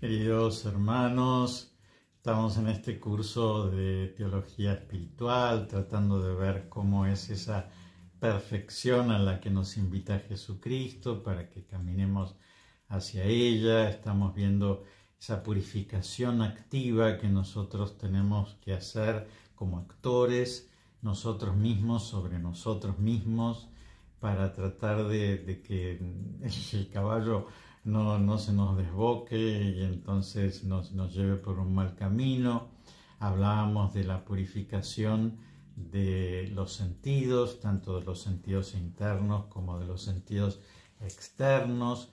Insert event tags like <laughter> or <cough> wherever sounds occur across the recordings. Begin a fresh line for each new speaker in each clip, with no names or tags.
Queridos hermanos, estamos en este curso de teología espiritual tratando de ver cómo es esa perfección a la que nos invita Jesucristo para que caminemos hacia ella. Estamos viendo esa purificación activa que nosotros tenemos que hacer como actores, nosotros mismos, sobre nosotros mismos, para tratar de, que el caballo no, se nos desboque y entonces nos, nos lleve por un mal camino. Hablábamos de la purificación de los sentidos, tanto de los sentidos internos como de los sentidos externos.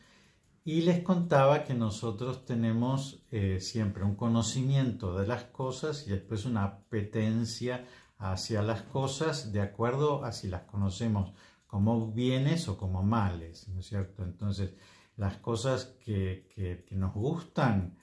Y les contaba que nosotros tenemos eh, siempre un conocimiento de las cosas y después una apetencia hacia las cosas de acuerdo a si las conocemos como bienes o como males, ¿no es cierto? Entonces, las cosas que, nos gustan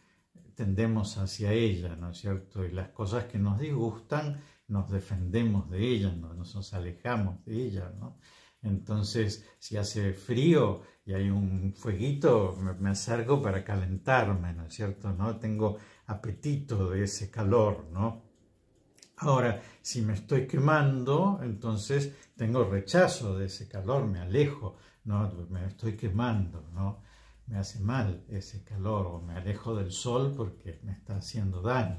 tendemos hacia ella, ¿no es cierto? Y las cosas que nos disgustan nos defendemos de ellas, ¿no? nos alejamos de ellas, ¿no? Entonces, si hace frío y hay un fueguito, me, me, acerco para calentarme, ¿no es cierto? ¿No? Tengo apetito de ese calor, ¿no? Ahora, si me estoy quemando, entonces tengo rechazo de ese calor, me alejo, ¿no? Me estoy quemando, ¿no? Me hace mal ese calor o me alejo del sol porque me está haciendo daño.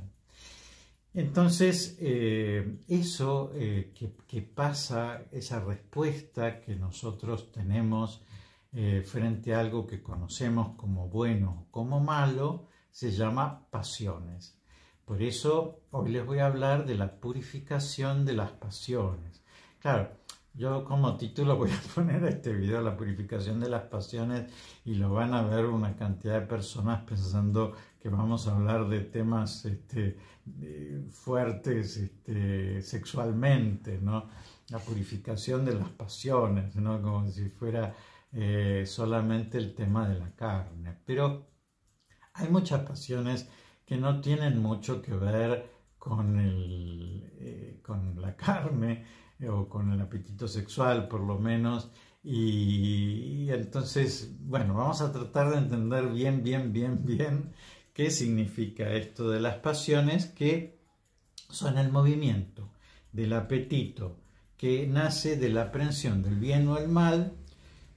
Entonces, eh, eso eh, que, pasa, esa respuesta que nosotros tenemos eh, frente a algo que conocemos como bueno o como malo, se llama pasiones. Por eso hoy les voy a hablar de la purificación de las pasiones. Claro, yo como título voy a <laughs> poner a este video la purificación de las pasiones y lo van a ver una cantidad de personas pensando que vamos a hablar de temas este, fuertes este, sexualmente, ¿no? La purificación de las pasiones, ¿no? Como si fuera eh, solamente el tema de la carne. Pero hay muchas pasiones que no tienen mucho que ver con, el, eh, con la carne, eh, o con el apetito sexual por lo menos. Y, entonces, bueno, vamos a tratar de entender bien, bien, bien, bien qué significa esto de las pasiones que son el movimiento del apetito que nace de la aprensión del bien o el mal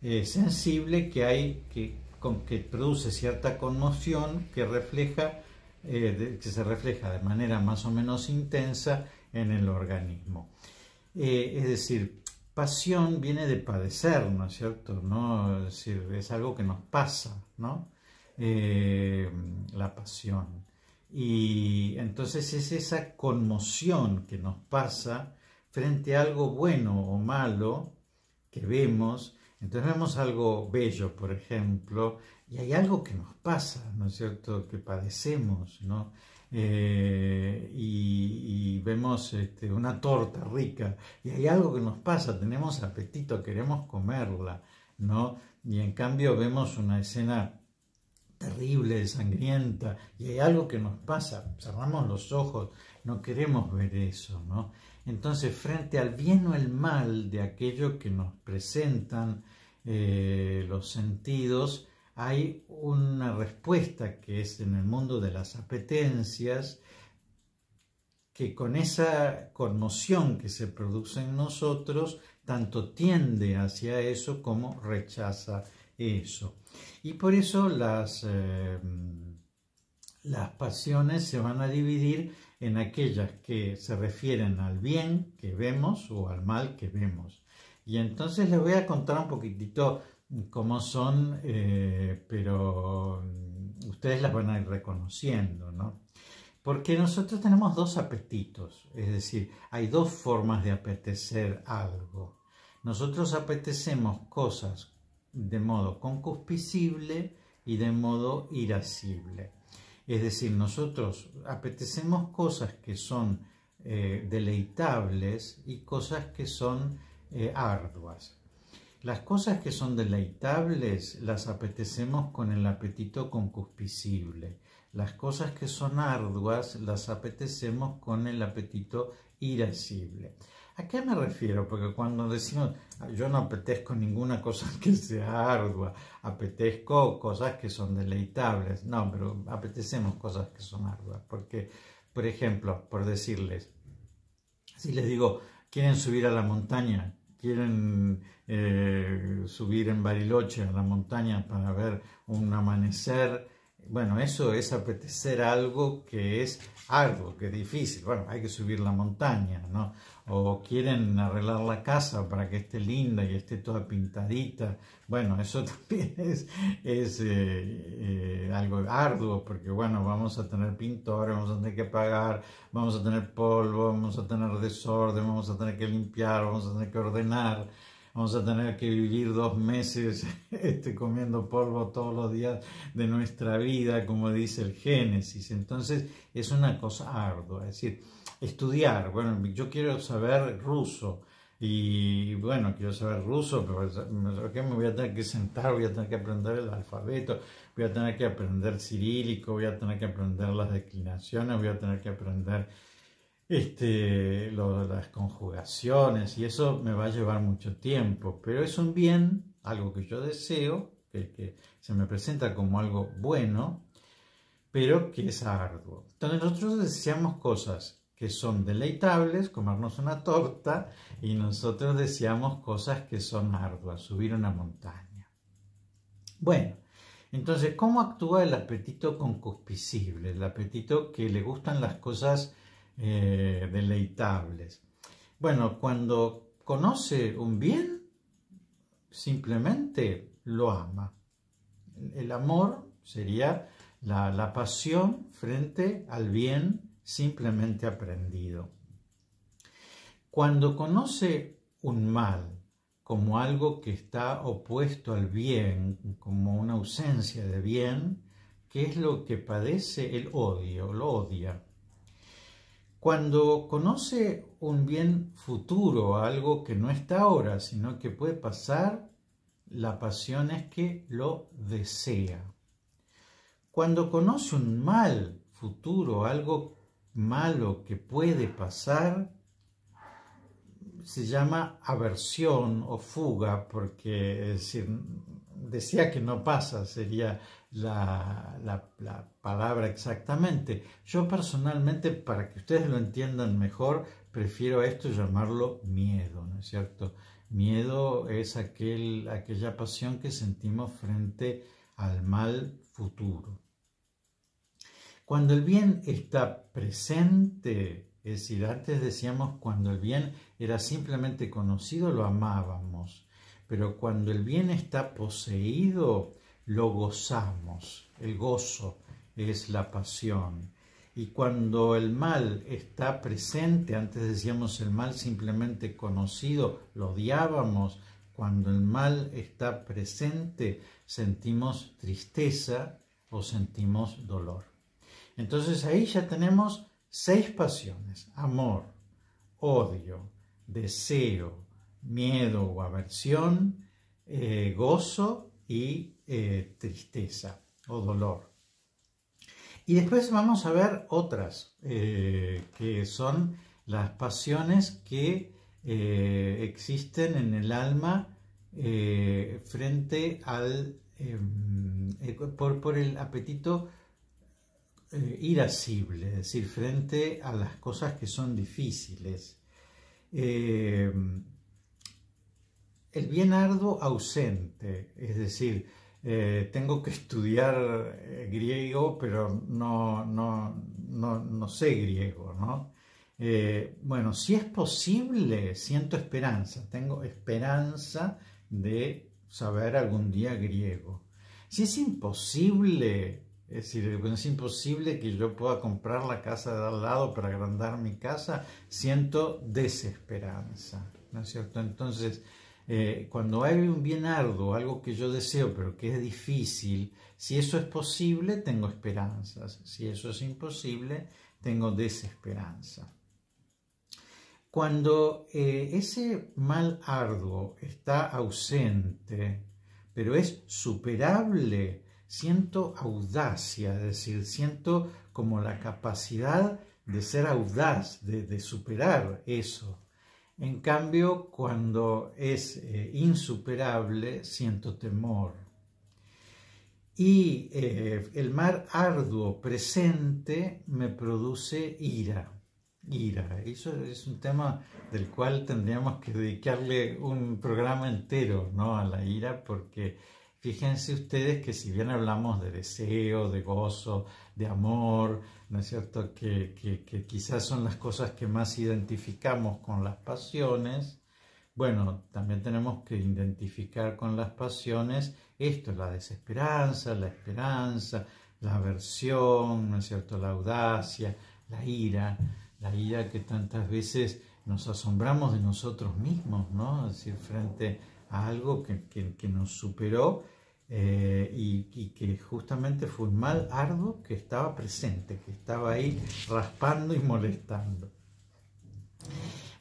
es eh, sensible que hay que, que produce cierta conmoción que refleja eh, que se refleja de manera más o menos intensa en el organismo. Eh, es decir, pasión viene de padecer, ¿no es cierto? ¿No? Es, decir, es algo que nos pasa, ¿no? Eh, la pasión. Y entonces es esa conmoción que nos pasa frente a algo bueno o malo que vemos. Entonces vemos algo bello, por ejemplo, y hay algo que nos pasa, ¿no es cierto? Que padecemos, ¿no? Eh, y, vemos este, una torta rica y hay algo que nos pasa, tenemos apetito, queremos comerla, ¿no? Y en cambio vemos una escena terrible, sangrienta, y hay algo que nos pasa, cerramos los ojos, no queremos ver eso, ¿no? Entonces, frente al bien o el mal de aquello que nos presentan eh, los sentidos, hay una respuesta que es en el mundo de las apetencias, que con esa conmoción que se produce en nosotros, tanto tiende hacia eso como rechaza eso. Y por eso las, eh, las pasiones se van a dividir en aquellas que se refieren al bien que vemos o al mal que vemos. Y entonces les voy a contar un poquitito como son, eh, pero ustedes las van a ir reconociendo, ¿no? Porque nosotros tenemos dos apetitos, es decir, hay dos formas de apetecer algo. Nosotros apetecemos cosas de modo concupiscible y de modo irascible. Es decir, nosotros apetecemos cosas que son eh, deleitables y cosas que son eh, arduas. Las cosas que son deleitables las apetecemos con el apetito concupiscible. Las cosas que son arduas las apetecemos con el apetito irascible. ¿A qué me refiero? Porque cuando decimos, yo no apetezco ninguna cosa que sea ardua, apetezco cosas que son deleitables. No, pero apetecemos cosas que son arduas. Porque, por ejemplo, por decirles, si les digo, quieren subir a la montaña, quieren eh, subir en Bariloche a la montaña para ver un amanecer. Bueno, eso es apetecer algo que es algo que es difícil. Bueno, hay que subir la montaña, ¿no? o quieren arreglar la casa para que esté linda y esté toda pintadita. Bueno, eso <laughs> también es, es eh, eh, algo arduo, porque bueno, vamos a tener pintores, vamos a tener que pagar, vamos a tener polvo, vamos a tener desorden, vamos a tener que limpiar, vamos a tener que ordenar, vamos a tener que vivir dos meses <laughs> este, comiendo polvo todos los días de nuestra vida, como dice el Génesis. Entonces es una cosa ardua, es decir, estudiar, bueno, yo quiero saber ruso. Y bueno, quiero saber ruso, pero me voy a tener que sentar, voy a tener que aprender el alfabeto, voy a tener que aprender cirílico, voy a tener que aprender las declinaciones, voy a tener que aprender este, las conjugaciones y eso me va a llevar mucho tiempo, pero es un bien, algo que yo deseo, que, que se me presenta como algo bueno, pero que es arduo. Entonces nosotros deseamos cosas que son deleitables, comernos una torta, y nosotros deseamos cosas que son arduas, subir una montaña. Bueno, entonces, ¿cómo actúa el apetito concupiscible? El apetito que le gustan las cosas eh, deleitables. Bueno, cuando conoce un bien, simplemente lo ama. El amor sería la, la pasión frente al bien simplemente aprendido. Cuando conoce un mal como algo que está opuesto al bien, como una ausencia de bien, qué es lo que padece el odio, lo odia. Cuando conoce un bien futuro, algo que no está ahora, sino que puede pasar, la pasión es que lo desea. Cuando conoce un mal futuro, algo malo que puede pasar se llama aversión o fuga, porque es decir, decía que no pasa, sería la, la, la, palabra exactamente. Yo personalmente, para que ustedes lo entiendan mejor, prefiero esto llamarlo miedo, ¿no es cierto? Miedo es aquel, aquella pasión que sentimos frente al mal futuro. Cuando el bien está presente, es decir, antes decíamos cuando el bien era simplemente conocido, lo amábamos, pero cuando el bien está poseído, lo gozamos. El gozo es la pasión. Y cuando el mal está presente, antes decíamos el mal simplemente conocido, lo odiábamos, cuando el mal está presente sentimos tristeza o sentimos dolor. Entonces ahí ya tenemos seis pasiones, amor, odio, deseo, miedo o aversión, eh, gozo y eh, tristeza o dolor. Y después vamos a ver otras, eh, que son las pasiones que existen en el alma frente al, em, por, por el apetito eh, irascible, es decir, frente a las cosas que son difíciles. Eh, el bien ardo ausente, es decir, eh, tengo que estudiar eh, griego, pero no, no, no, no sé griego, ¿no? bueno, si es posible, siento esperanza, tengo esperanza de saber algún día griego. Si es imposible, es decir, pues, es imposible que yo pueda comprar la casa de al lado para agrandar mi casa. Siento desesperanza, ¿no cierto? Entonces, eh, cuando hay un bien arduo, algo que yo deseo pero que es difícil, si eso es posible, tengo esperanzas. Si eso es imposible, tengo desesperanza. Cuando eh, ese mal arduo está ausente, pero es superable, siento audacia, es decir, siento como la capacidad de ser audaz, de, superar eso. En cambio, cuando es eh, insuperable, siento temor. Y eh, el mar arduo presente me produce ira. Ira. Eso es un tema del cual tendríamos que dedicarle un programa entero ¿no? a la ira porque Fíjense ustedes que si bien hablamos de deseo, de gozo, de amor, ¿no es cierto? Que, que, quizás son las cosas que más identificamos con las pasiones, bueno, también tenemos que identificar con las pasiones esto, la desesperanza, la esperanza, la aversión, ¿no es cierto? La audacia, la ira, la ira que tantas veces nos asombramos de nosotros mismos, ¿no? Es decir, frente a algo que, que nos superó eh, y, que justamente fue un mal arduo que estaba presente, que estaba ahí raspando y molestando.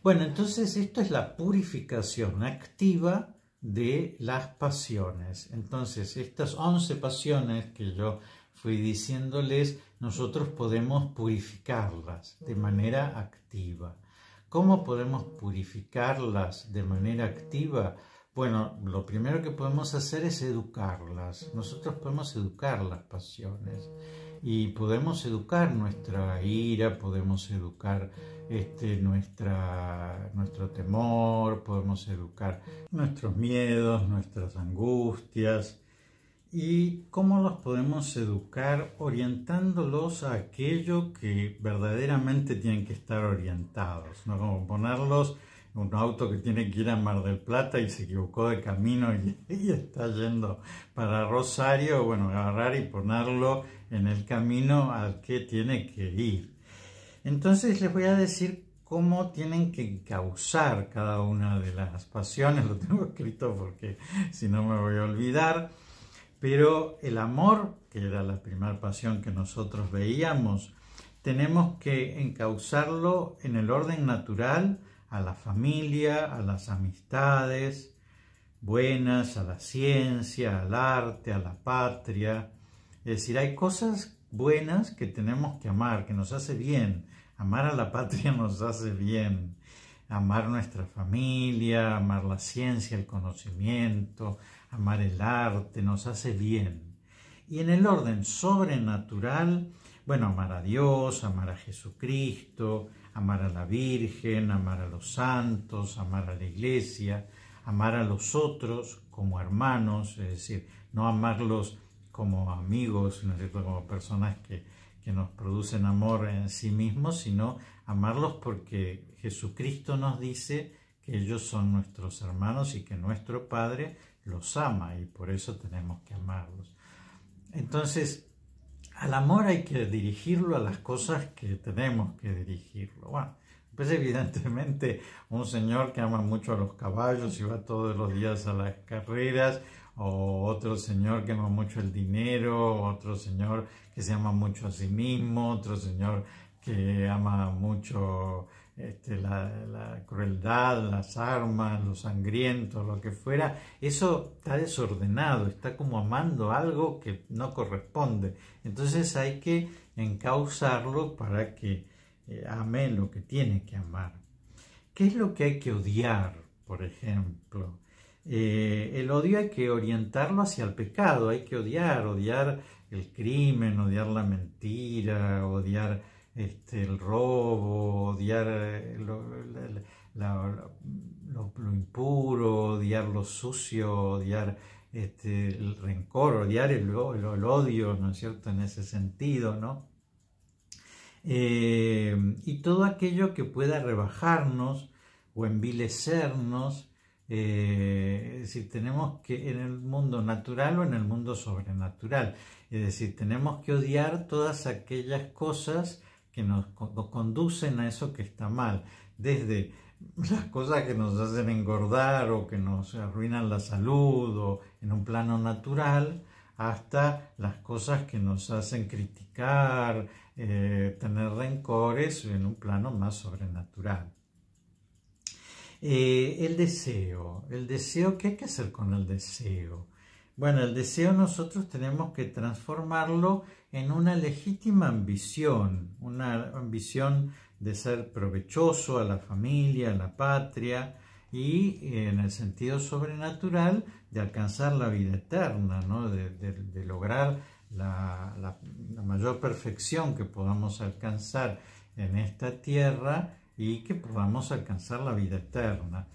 Bueno, entonces esto es la purificación activa de las pasiones. Entonces, estas 11 pasiones que yo fui diciéndoles, nosotros podemos purificarlas de manera activa. ¿Cómo podemos purificarlas de manera activa? Bueno, lo primero que podemos hacer es educarlas. Nosotros podemos educar las pasiones y podemos educar nuestra ira, podemos educar este, nuestra, nuestro temor, podemos educar nuestros miedos, nuestras angustias. ¿Y cómo los podemos educar? Orientándolos a aquello que verdaderamente tienen que estar orientados, ¿no? Como ponerlos un auto que tiene que ir a Mar del Plata y se equivocó de camino <laughs> y, está yendo para Rosario, bueno, agarrar y ponerlo en el camino al que tiene que ir. Entonces les voy a decir cómo tienen que encauzar cada una de las pasiones, <laughs> lo tengo escrito porque si no me voy a olvidar, pero el amor, que era la primera pasión que nosotros veíamos, tenemos que encauzarlo en el orden natural, a la familia, a las amistades buenas, a la ciencia, al arte, a la patria. Es decir, hay cosas buenas que tenemos que amar, que nos hace bien. Amar a la patria <laughs> nos hace bien. Amar nuestra familia, amar la ciencia, el conocimiento, amar el arte, nos hace bien. Y en el orden sobrenatural, bueno, amar a Dios, amar a Jesucristo, amar a la Virgen, amar a los santos, amar a la iglesia, amar a los otros como hermanos, es decir, no amarlos como amigos, como personas que, que nos producen amor en sí mismos, sino amarlos porque Jesucristo nos dice que ellos son nuestros hermanos y que nuestro Padre los ama y por eso tenemos que amarlos. Entonces, al amor hay que dirigirlo a las cosas que tenemos que dirigirlo. Bueno, pues evidentemente un señor que ama mucho a los caballos y va todos los días a las carreras, o otro señor que ama mucho el dinero, otro señor que se ama mucho a sí mismo, otro señor que ama mucho este, la, crueldad, las armas, los sangrientos, lo que fuera, eso está desordenado, está como amando algo que no corresponde. Entonces hay que encauzarlo para que eh, ame lo que tiene que amar. ¿Qué es lo que hay que odiar, por ejemplo? Eh, el odio hay que orientarlo hacia el pecado, hay que odiar, odiar el crimen, odiar la mentira, odiar este, el robo, odiar eh, lo, impuro, odiar lo sucio, odiar este, el rencor, odiar el, odio, ¿no es cierto?, en ese sentido, ¿no? Eh, y todo aquello que pueda rebajarnos o envilecernos, eh, es decir, tenemos que en el mundo natural o en el mundo sobrenatural, es decir, tenemos que odiar todas aquellas cosas que nos conducen a eso que está mal, desde las cosas que nos hacen engordar o que nos arruinan la salud o en un plano natural, hasta las cosas que nos hacen criticar, eh, tener rencores en un plano más sobrenatural. Eh, el deseo, el deseo, ¿qué hay que hacer con el deseo? Bueno, el deseo nosotros tenemos que transformarlo en una legítima ambición, una ambición de ser provechoso a la familia, a la patria y en el sentido sobrenatural de alcanzar la vida eterna, ¿no? de, lograr la mayor perfección que podamos alcanzar en esta tierra y que podamos alcanzar la vida eterna.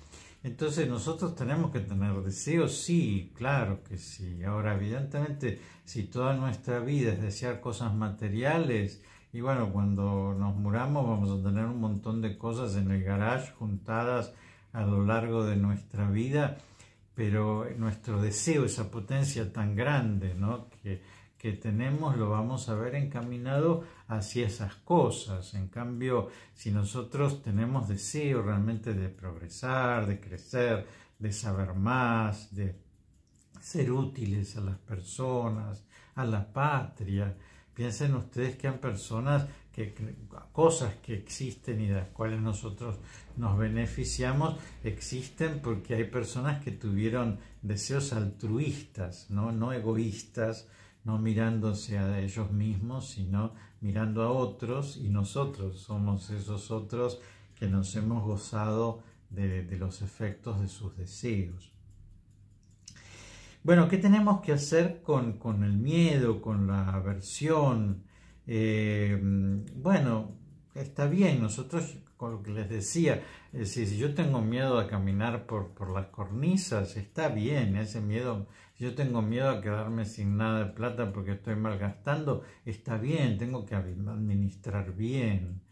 Entonces nosotros tenemos que tener deseos, sí, claro que sí. Ahora, evidentemente, si toda nuestra vida es desear cosas materiales, y bueno, cuando nos muramos vamos a tener un montón de cosas en el garage juntadas a lo largo de nuestra vida, pero nuestro deseo, esa potencia tan grande, ¿no? Que, que tenemos lo vamos a ver encaminado hacia esas cosas. En cambio, si nosotros tenemos deseo realmente de progresar, de crecer, de saber más, de ser útiles a las personas, a la patria, piensen ustedes que hay personas, que, cosas que existen y de las cuales nosotros nos beneficiamos, existen porque hay personas que tuvieron deseos altruistas, no, no egoístas, no mirándose a ellos mismos, sino mirando a otros y nosotros somos esos otros que nos hemos gozado de, los efectos de sus deseos. Bueno, ¿qué tenemos que hacer con, el miedo, con la aversión? Eh, bueno, está bien, nosotros con lo que les decía, es si yo tengo miedo a caminar por, por las cornisas, está bien, ese miedo, si yo tengo miedo a quedarme sin nada de plata porque estoy malgastando, está bien, tengo que administrar bien.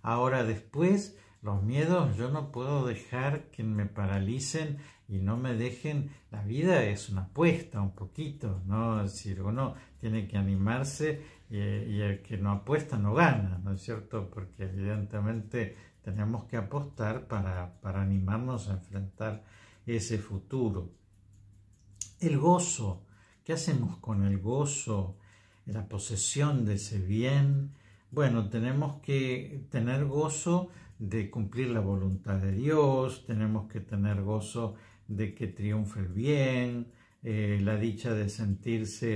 Ahora después, los miedos yo no puedo dejar que me paralicen y no me dejen, la vida es una apuesta un poquito, ¿no? Es decir, uno tiene que animarse y el que no apuesta no gana, ¿no es cierto? Porque evidentemente tenemos que apostar para, animarnos a enfrentar ese futuro. El gozo, ¿qué hacemos con el gozo? La posesión de ese bien. Bueno, tenemos que tener gozo de cumplir la voluntad de Dios, tenemos que tener gozo de que triunfe el bien, eh, la dicha de sentirse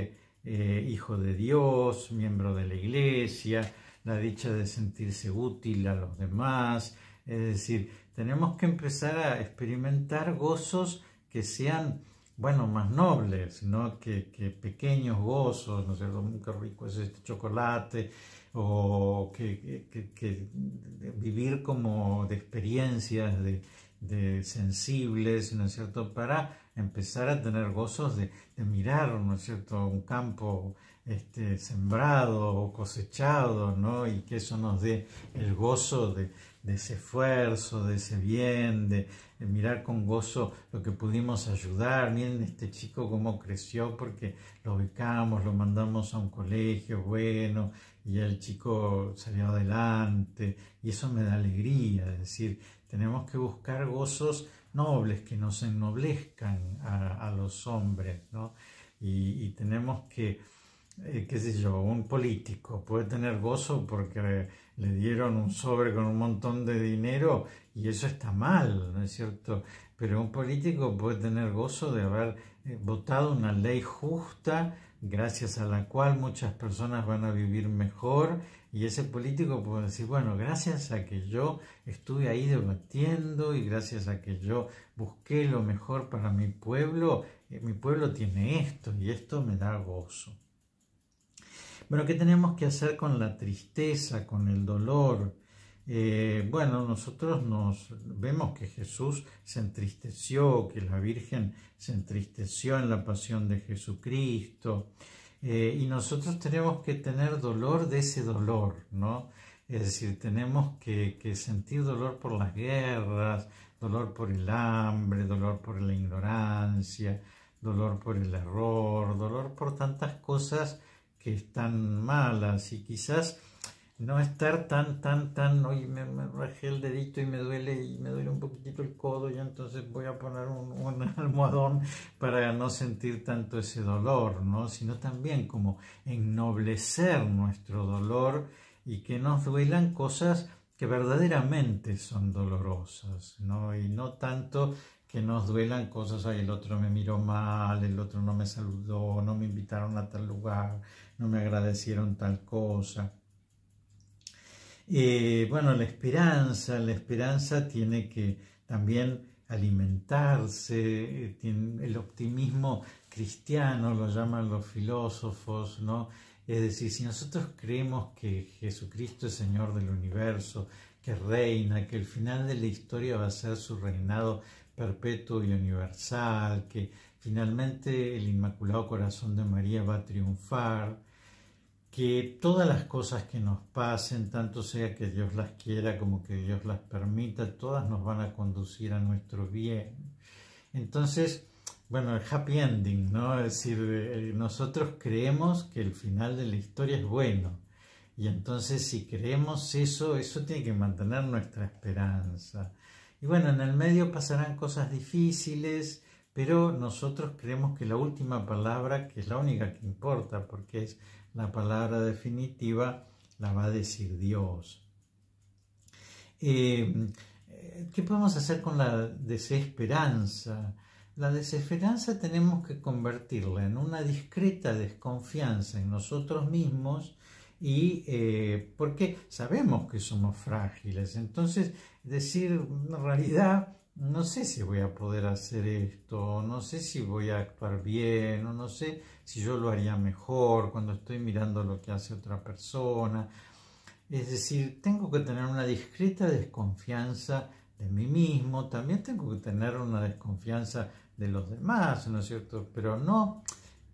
eh, hijo de Dios, miembro de la iglesia, la dicha de sentirse útil a los demás. Es decir, tenemos que empezar a experimentar gozos que sean, bueno, más nobles, ¿no? Que, pequeños gozos, ¿no es cierto? Que rico es este chocolate, o que, vivir como de experiencias, de, sensibles, ¿no es cierto?, para empezar a tener gozos de, de mirar, ¿no es cierto?, un campo este, sembrado o cosechado, ¿no? Y que eso nos dé el gozo de, ese esfuerzo, de ese bien, de, mirar con gozo lo que pudimos ayudar. Miren este chico cómo creció porque lo ubicamos lo mandamos a un colegio bueno y el chico salió adelante. Y eso me da alegría, es decir, tenemos que buscar gozos nobles que nos ennoblezcan a, los hombres, ¿no? y tenemos que eh, qué sé yo, un político puede tener gozo porque le dieron un sobre con un montón de dinero y eso está mal, ¿no es cierto? Pero un político puede tener gozo de haber eh, votado una ley justa gracias a la cual muchas personas van a vivir mejor y ese político puede decir, bueno, gracias a que yo estuve ahí debatiendo y gracias a que yo busqué lo mejor para mi pueblo, eh, mi pueblo tiene esto y esto me da gozo. Bueno, ¿qué tenemos que hacer con la tristeza, con el dolor? Eh, bueno, nosotros nos vemos que Jesús se entristeció, que la Virgen se entristeció en la pasión de Jesucristo, eh, y nosotros tenemos que tener dolor de ese dolor, ¿no? Es decir, tenemos que sentir dolor por las guerras, dolor por el hambre, dolor por la ignorancia, dolor por el error, dolor por tantas cosas que están malas y quizás no estar tan, tan, tan, hoy me, me rajé el dedito y me duele y me duele un poquitito el codo y entonces voy a poner un, <laughs> un, almohadón para no sentir tanto ese dolor, ¿no? Sino también como ennoblecer nuestro dolor y que nos duelan cosas que verdaderamente son dolorosas, ¿no? Y no tanto que nos duelan cosas, Ay, el otro me miró mal, el otro no me saludó, no me invitaron a tal lugar, no me agradecieron tal cosa. Eh, bueno, la esperanza, la esperanza tiene que también alimentarse, eh, el optimismo cristiano lo llaman los filósofos, ¿no? Es decir, si nosotros creemos que Jesucristo es Señor del universo, que reina, que el final de la historia va a ser su reinado perpetuo y universal, que finalmente el Inmaculado Corazón de María va a triunfar, que todas las cosas que nos pasen, tanto sea que Dios las quiera como que Dios las permita, todas nos van a conducir a nuestro bien. Entonces, bueno, el happy ending, ¿no? Es decir, eh, nosotros creemos que el final de la historia es bueno. Y entonces si creemos eso, eso tiene que mantener nuestra esperanza. Y bueno, en el medio pasarán cosas difíciles, pero nosotros creemos que la última palabra, que es la única que importa, porque es la palabra definitiva, la va a decir Dios. Eh, ¿Qué podemos hacer con la desesperanza? La desesperanza tenemos que convertirla en una discreta desconfianza en nosotros mismos y eh, porque sabemos que somos frágiles. Entonces, decir, en realidad, no sé si voy a poder hacer esto, no sé si voy a actuar bien, o no sé si yo lo haría mejor cuando estoy mirando lo que hace otra persona. Es decir, tengo que tener una discreta desconfianza de mí mismo, también tengo que tener una desconfianza de los demás, ¿no es cierto? Pero no,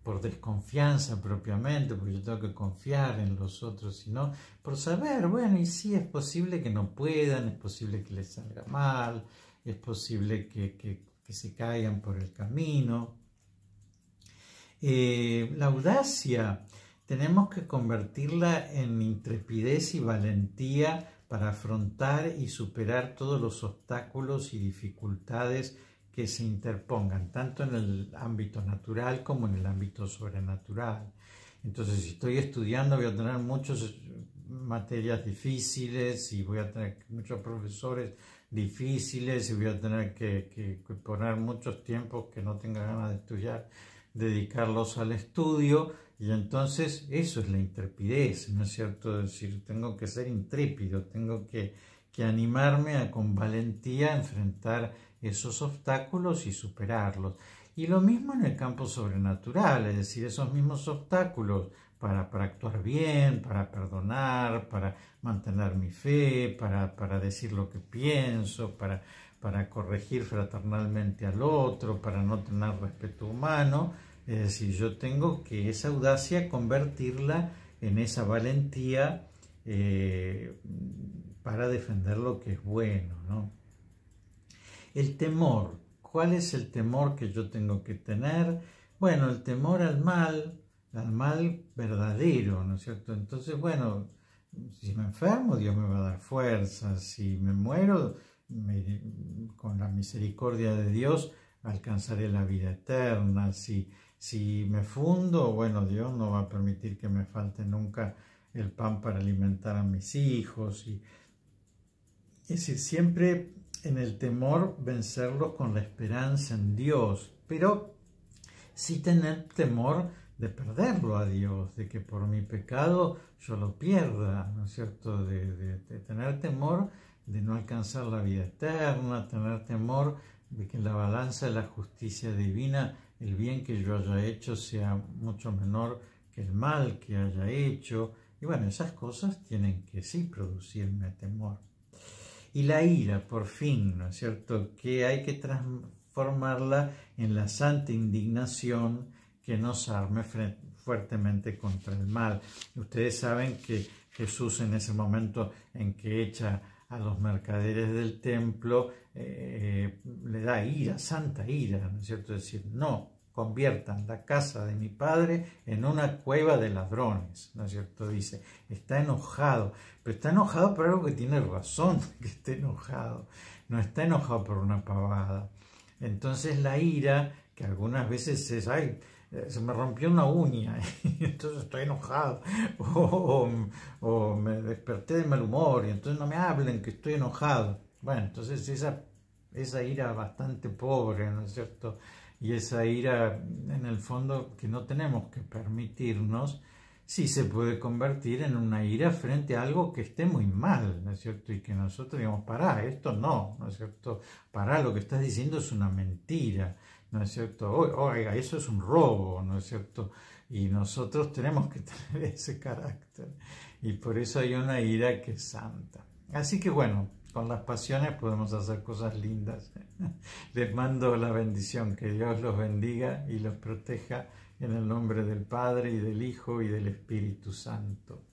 por desconfianza propiamente, porque yo tengo que confiar en los otros, sino por saber, bueno, y sí, es posible que no puedan, es posible que les salga mal, es posible que, que, se caigan por el camino. Eh, la audacia tenemos que convertirla en intrepidez y valentía para afrontar y superar todos los obstáculos y dificultades que se interpongan tanto en el ámbito natural como en el ámbito sobrenatural. Entonces, si estoy estudiando, voy a tener muchas eh, materias difíciles y voy a tener muchos profesores difíciles y voy a tener que, poner muchos tiempos que no tenga ganas de estudiar, dedicarlos al estudio. Y entonces eso es la intrepidez, ¿no es cierto? Es decir, tengo que ser intrépido, tengo que, que animarme a con valentía enfrentar esos obstáculos y superarlos. Y lo mismo en el campo sobrenatural, es decir, esos mismos obstáculos para, actuar bien, para perdonar, para mantener mi fe, para, decir lo que pienso, para, corregir fraternalmente al otro, para no tener respeto humano. Es decir, yo tengo que esa audacia convertirla en esa valentía eh, para defender lo que es bueno, ¿no? El temor. ¿Cuál es el temor que yo tengo que tener? Bueno, el temor al mal, al mal verdadero, ¿no es cierto? Entonces, bueno, si me enfermo, Dios me va a dar fuerza. Si me muero, con la misericordia de Dios alcanzaré la vida eterna. Si, si me fundo, bueno, Dios no va a permitir que me falte nunca el pan para alimentar a mis hijos. Y, es decir, siempre en el temor vencerlo con la esperanza en Dios, pero sí tener temor de perderlo a Dios, de que por mi pecado yo lo pierda, ¿no es cierto? De, de tener temor de no alcanzar la vida eterna, tener temor de que en la balanza de la justicia divina el bien que yo haya hecho sea mucho menor que el mal que haya hecho. Y bueno, esas cosas tienen que sí producirme temor. Y la ira, por fin, ¿no es cierto? Que hay que transformarla en la santa indignación que nos arme fuertemente contra el mal. Ustedes saben que Jesús en ese momento en que echa a los mercaderes del templo, eh, le da ira, santa ira, ¿no es cierto? Es decir, no, conviertan la casa de mi padre en una cueva de ladrones, ¿no es cierto? Dice, está enojado, pero está enojado por algo que tiene razón, que esté enojado, no está enojado por una pavada. Entonces la ira, que algunas veces es, ay, se me rompió una uña, <laughs> entonces estoy enojado, <laughs> o, me desperté de mal humor, y entonces no me hablen que estoy enojado. Bueno, entonces esa, esa ira bastante pobre, ¿no es cierto? y esa ira en el fondo que no tenemos que permitirnos, sí se puede convertir en una ira frente a algo que esté muy mal, ¿no es cierto? Y que nosotros digamos, pará, esto no, ¿no es cierto? Pará, lo que estás diciendo es una mentira, ¿no es cierto? Oiga, eso es un robo, ¿no es cierto? Y nosotros tenemos que <laughs> tener ese carácter. Y por eso hay una ira que es santa. Así que bueno, con las pasiones podemos hacer cosas lindas. <laughs> Les mando la bendición, que Dios los bendiga y los proteja en el nombre del Padre y del Hijo y del Espíritu Santo.